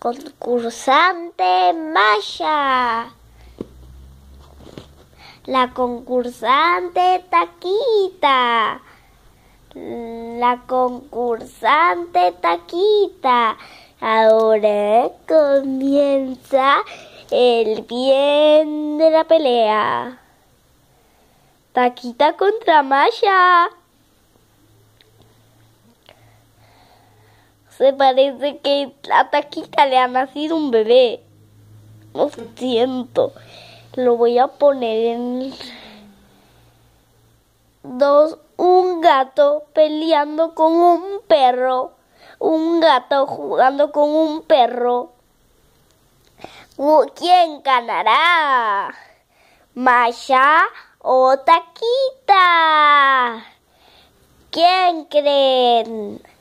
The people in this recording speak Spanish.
Concursante Maya. La concursante Taquita. La concursante Taquita. Ahora comienza el bien de la pelea. Taquita contra Maya. Se parece que a Taquita le ha nacido un bebé. Lo siento. Lo voy a poner en dos. Un gato peleando con un perro. Un gato jugando con un perro. ¿Quién ganará? ¿Masha o Taquita? ¿Quién creen?